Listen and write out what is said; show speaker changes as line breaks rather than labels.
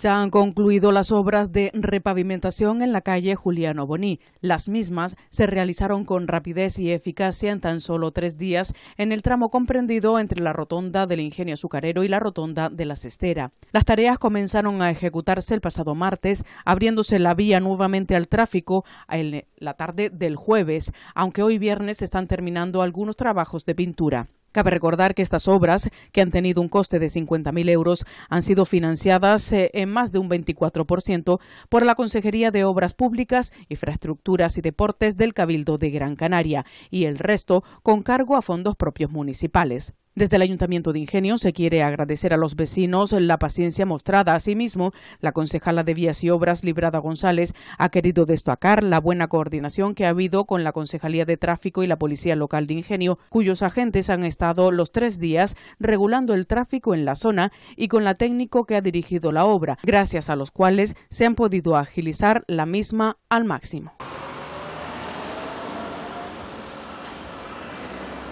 Ya han concluido las obras de repavimentación en la calle Juliano Boní. Las mismas se realizaron con rapidez y eficacia en tan solo tres días en el tramo comprendido entre la rotonda del ingenio azucarero y la rotonda de la cestera. Las tareas comenzaron a ejecutarse el pasado martes, abriéndose la vía nuevamente al tráfico en la tarde del jueves, aunque hoy viernes están terminando algunos trabajos de pintura. Cabe recordar que estas obras, que han tenido un coste de 50.000 euros, han sido financiadas eh, en más de un 24% por la Consejería de Obras Públicas, Infraestructuras y Deportes del Cabildo de Gran Canaria y el resto con cargo a fondos propios municipales. Desde el Ayuntamiento de Ingenio se quiere agradecer a los vecinos la paciencia mostrada. Asimismo, la concejala de Vías y Obras, Librada González, ha querido destacar la buena coordinación que ha habido con la Concejalía de Tráfico y la Policía Local de Ingenio, cuyos agentes han estado los tres días regulando el tráfico en la zona y con la técnico que ha dirigido la obra, gracias a los cuales se han podido agilizar la misma al máximo.